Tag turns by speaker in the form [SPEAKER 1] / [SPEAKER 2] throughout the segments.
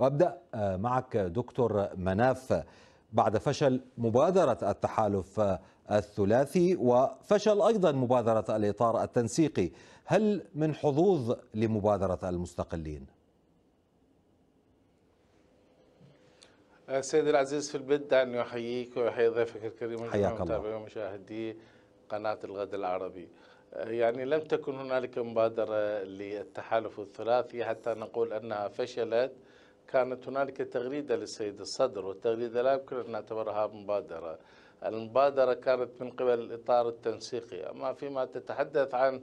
[SPEAKER 1] وابدا آه، معك دكتور مناف بعد فشل مبادره التحالف آه، الثلاثي وفشل ايضا مبادره الاطار التنسيقي هل من حظوظ لمبادره المستقلين
[SPEAKER 2] آه، سيدي العزيز في البدء أن يحييك ويحيي ضيفك الكريم حياك الله ومشاهدي قناة الغد العربي يعني لم تكن هنالك مبادرة للتحالف الثلاثي حتى نقول أنها فشلت كانت هنالك تغريده للسيد الصدر والتغريده لا يمكن ان نعتبرها مبادره المبادره كانت من قبل الاطار التنسيقي اما فيما تتحدث عن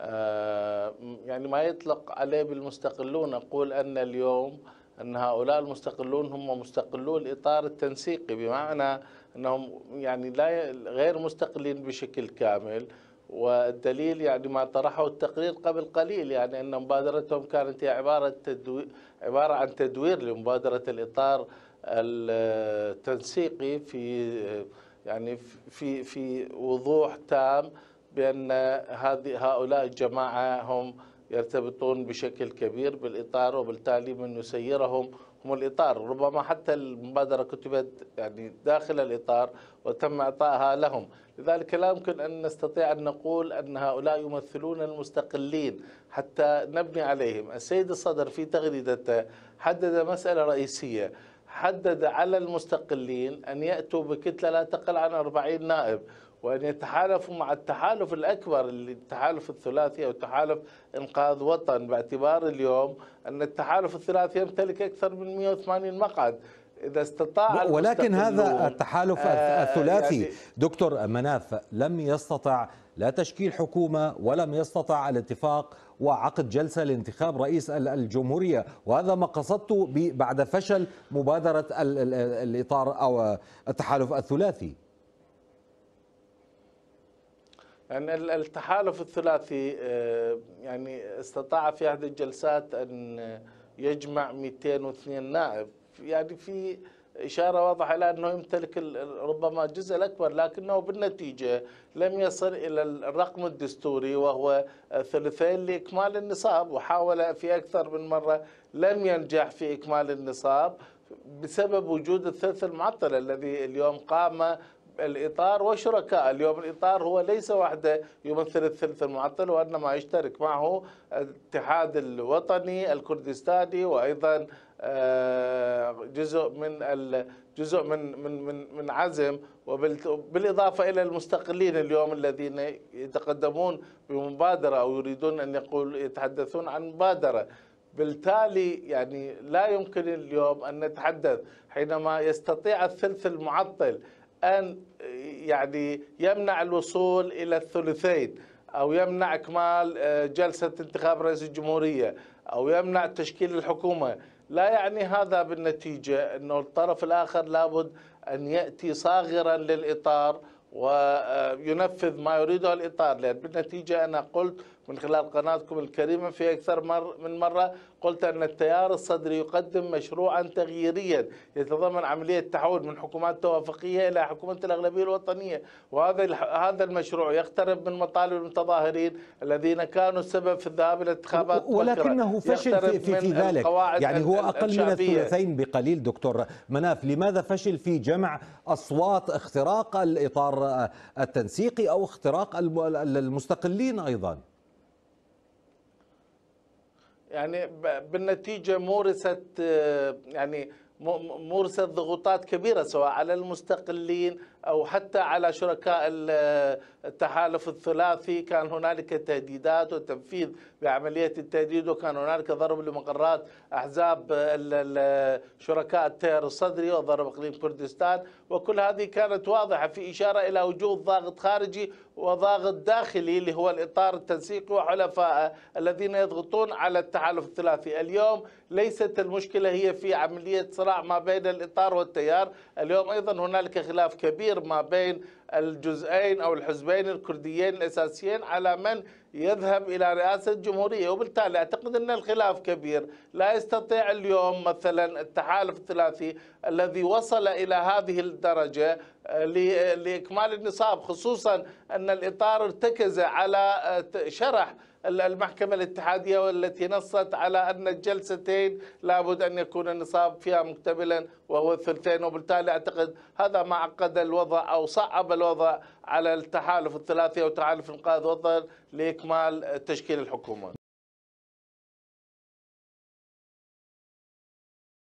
[SPEAKER 2] آه، يعني ما يطلق عليه بالمستقلون اقول ان اليوم ان هؤلاء المستقلون هم مستقلو الاطار التنسيقي بمعنى انهم يعني لا غير مستقلين بشكل كامل والدليل يعني ما طرحه التقرير قبل قليل يعني أن مبادرتهم كانت هي عبارة, تدوير عبارة عن تدوير لمبادرة الإطار التنسيقي في يعني في في وضوح تام بأن هذه هؤلاء الجماعة هم يرتبطون بشكل كبير بالإطار وبالتالي من يسيرهم هم الإطار ربما حتى المبادرة كتبت يعني داخل الإطار وتم إعطائها لهم لذلك لا يمكن أن نستطيع أن نقول أن هؤلاء يمثلون المستقلين حتى نبني عليهم السيد الصدر في تغريدته حدد مسألة رئيسية حدد على المستقلين أن يأتوا بكتلة لا تقل عن 40 نائب وأن يتحالفوا مع التحالف الأكبر التحالف الثلاثي أو تحالف إنقاذ وطن باعتبار اليوم أن التحالف الثلاثي يمتلك أكثر من 180 مقعد إذا استطاع ولكن هذا التحالف آه الثلاثي يعني
[SPEAKER 1] دكتور مناف لم يستطع لا تشكيل حكومة ولم يستطع الاتفاق وعقد جلسة لانتخاب رئيس الجمهورية وهذا ما قصدته بعد فشل مبادرة الإطار أو التحالف الثلاثي
[SPEAKER 2] يعني التحالف الثلاثي آه، يعني استطاع في هذه الجلسات أن يجمع 202 نائب يعني في إشارة واضحة إلى أنه يمتلك ربما الجزء الأكبر لكنه بالنتيجة لم يصل إلى الرقم الدستوري وهو ثلثين لإكمال النصاب وحاول في أكثر من مرة لم ينجح في إكمال النصاب بسبب وجود الثلث المعطل الذي اليوم قام الإطار وشركاء اليوم الإطار هو ليس وحده يمثل الثلث المعطل وإنما يشترك معه الاتحاد الوطني الكردستاني وأيضا آه، جزء من جزء من من من من عزم وبالاضافه الى المستقلين اليوم الذين يتقدمون بمبادره او يريدون ان يقول يتحدثون عن مبادره بالتالي يعني لا يمكن اليوم ان نتحدث حينما يستطيع الثلث المعطل أن يعني يمنع الوصول إلى الثلثين أو يمنع إكمال آه، جلسة انتخاب رئيس الجمهورية أو يمنع تشكيل الحكومة لا يعني هذا بالنتيجة أنه الطرف الآخر لابد أن يأتي صاغرا للإطار وينفذ آه، ما يريده الإطار لأن بالنتيجة أنا قلت من خلال قناتكم الكريمة في أكثر مر من مرة قلت أن التيار الصدري يقدم مشروعا تغييريا يتضمن عملية تحول من حكومات توافقية إلى حكومة الأغلبية الوطنية وهذا هذا المشروع يقترب من مطالب المتظاهرين الذين كانوا السبب في الذهاب إلى انتخابات ولكنه فشل في, في, في ذلك يعني هو أقل من الثلثين
[SPEAKER 1] بقليل دكتور مناف لماذا فشل في جمع أصوات اختراق الإطار التنسيقي أو اختراق المستقلين أيضا
[SPEAKER 2] يعني بالنتيجه مورست آه، يعني مورست ضغوطات كبيره سواء على المستقلين او حتى على شركاء التحالف الثلاثي كان هنالك تهديدات وتنفيذ بعمليه التهديد وكان هنالك ضرب لمقرات احزاب شركاء التيار الصدري وضرب اقليم كردستان وكل هذه كانت واضحه في اشاره الى وجود ضاغط خارجي وضاغط داخلي اللي هو الاطار التنسيقي وحلفائه الذين يضغطون على التحالف الثلاثي، اليوم ليست المشكله هي في عمليه صراع ما بين الاطار والتيار، اليوم ايضا هنالك خلاف كبير التعبير ما بين الجزئين أو الحزبين الكرديين الأساسيين على من يذهب إلى رئاسة الجمهورية وبالتالي أعتقد أن الخلاف كبير لا يستطيع اليوم مثلا التحالف الثلاثي الذي وصل إلى هذه الدرجة آه، آه، لإكمال النصاب خصوصا أن الإطار ارتكز على آه، شرح المحكمة الاتحادية والتي نصت على أن الجلستين لابد أن يكون النصاب فيها مكتملا وهو الثلثين وبالتالي أعتقد هذا ما عقد الوضع أو صعب الوضع على التحالف الثلاثي أو تحالف إنقاذ وطن لإكمال تشكيل الحكومة